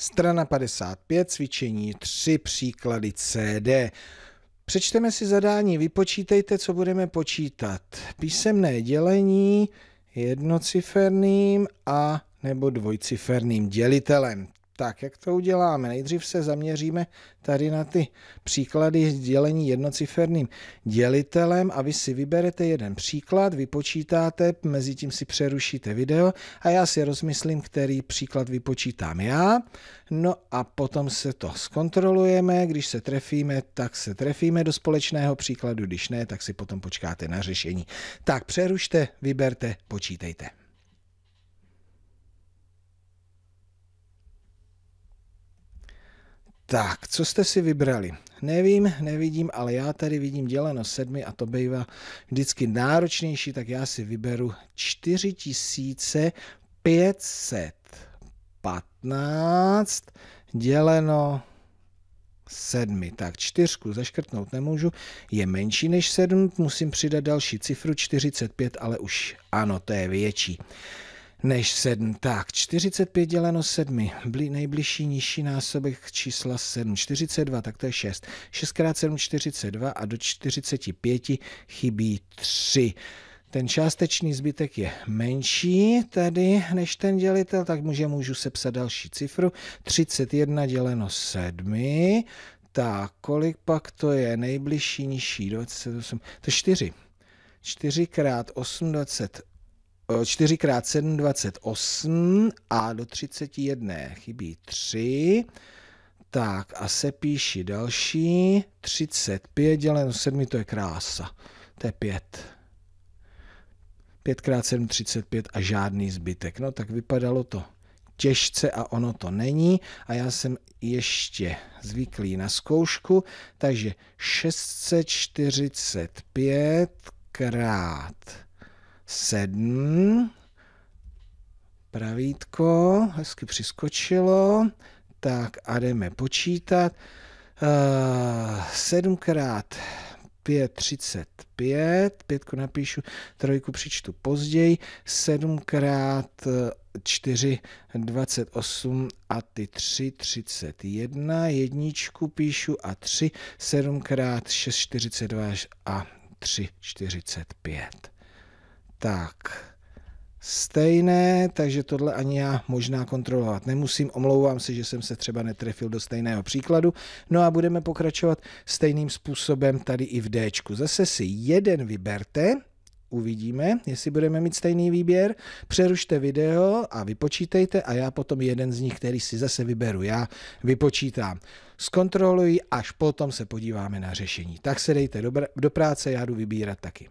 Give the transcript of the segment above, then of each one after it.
Strana 55, cvičení 3, příklady CD. Přečteme si zadání, vypočítejte, co budeme počítat. Písemné dělení jednociferným a nebo dvojciferným dělitelem. Tak, jak to uděláme? Nejdřív se zaměříme tady na ty příklady s dělení jednociferným dělitelem a vy si vyberete jeden příklad, vypočítáte, mezi tím si přerušíte video a já si rozmyslím, který příklad vypočítám já. No a potom se to zkontrolujeme, když se trefíme, tak se trefíme do společného příkladu, když ne, tak si potom počkáte na řešení. Tak přerušte, vyberte, počítejte. Tak, co jste si vybrali? Nevím, nevidím, ale já tady vidím děleno sedmi a to bývá vždycky náročnější, tak já si vyberu 4515 děleno sedmi. Tak čtyřku zaškrtnout nemůžu, je menší než sedm, musím přidat další cifru 45, ale už ano, to je větší než 7. Tak, 45 děleno 7, Bli, nejbližší nižší násobek čísla 7, 42, tak to je 6. 6 x 7, 42 a do 45 chybí 3. Ten částečný zbytek je menší tady než ten dělitel, tak může, můžu sepsat další cifru. 31 děleno 7, tak kolik pak to je nejbližší nižší? 28, to je 4. 4 x 8, 28. 4 x 7, 28 a do 31 chybí 3. Tak a se píši další. 35 děleno 7, to je krása. To je 5. 5 x 7, 35 a žádný zbytek. No tak vypadalo to těžce a ono to není. A já jsem ještě zvyklý na zkoušku, takže 645 krát sedm, pravítko, hezky přiskočilo, tak a jdeme počítat. Uh, eh, 7 třicet 5, 35, pětku napíšu, trojku přičtu později, 7 eh, čtyři 4, 28 a ty 3, 31, jedničku píšu a 3, 7 šest 6, 42 a 3, 45. Tak, stejné, takže tohle ani já možná kontrolovat nemusím. Omlouvám se, že jsem se třeba netrefil do stejného příkladu. No a budeme pokračovat stejným způsobem tady i v D. Zase si jeden vyberte, uvidíme, jestli budeme mít stejný výběr. Přerušte video a vypočítejte a já potom jeden z nich, který si zase vyberu já, vypočítám. Zkontroluji, až potom se podíváme na řešení. Tak se dejte do, do práce, já jdu vybírat taky.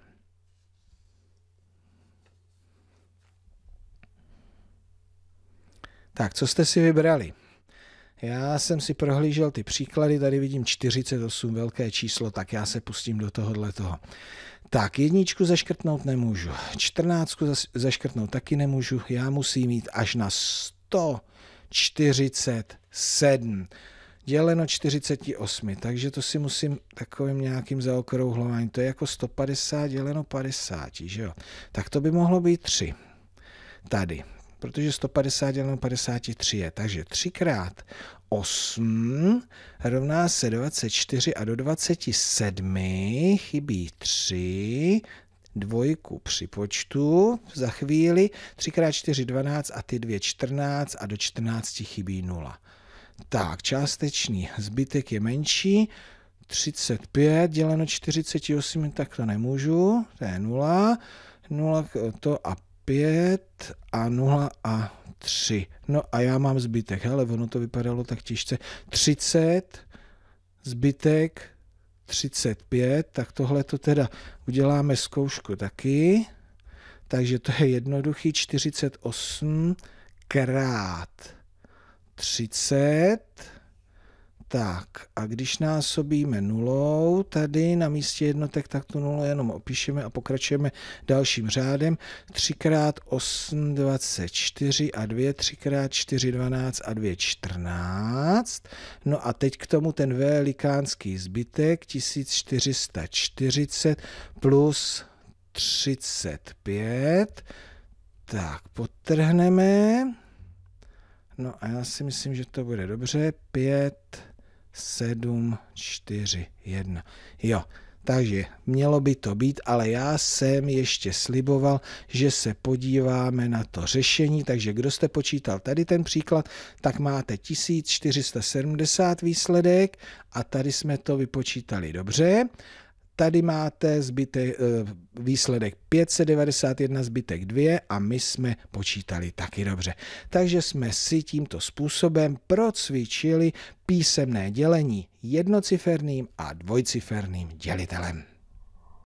Tak, co jste si vybrali? Já jsem si prohlížel ty příklady, tady vidím 48, velké číslo, tak já se pustím do tohohle toho. Tak, jedničku zaškrtnout nemůžu, čtrnáctku zaškrtnout taky nemůžu, já musím mít až na 147 děleno 48, takže to si musím takovým nějakým zaokrouhlováním, to je jako 150 děleno 50, že jo? Tak to by mohlo být 3. Tady, protože 150 děleno 53 je. Takže 3 krát 8 rovná se 24 a do 27 chybí 3, dvojku připočtu za chvíli, 3 x 4 12 a ty dvě 14 a do 14 chybí 0. Tak, částečný zbytek je menší, 35 děleno 48, tak to nemůžu, to je 0, 0 to a 5 a 0 a 3. No a já mám zbytek, ale ono to vypadalo tak těžce. 30, zbytek 35, tak tohle to teda uděláme zkoušku taky. Takže to je jednoduchý 48 krát 30 tak a když násobíme nulou tady na místě jednotek, tak tu nulu jenom opíšeme a pokračujeme dalším řádem. 3 x 8, 24 a 2, 3 x 4, 12 a 2, 14. No a teď k tomu ten velikánský zbytek 1440 plus 35. Tak, potrhneme. No a já si myslím, že to bude dobře. 5, 7, 4, 1. Jo, takže mělo by to být, ale já jsem ještě sliboval, že se podíváme na to řešení, takže kdo jste počítal tady ten příklad, tak máte 1470 výsledek a tady jsme to vypočítali dobře. Tady máte zbytek, eh, výsledek 591, zbytek 2 a my jsme počítali taky dobře. Takže jsme si tímto způsobem procvičili písemné dělení jednociferným a dvojciferným dělitelem.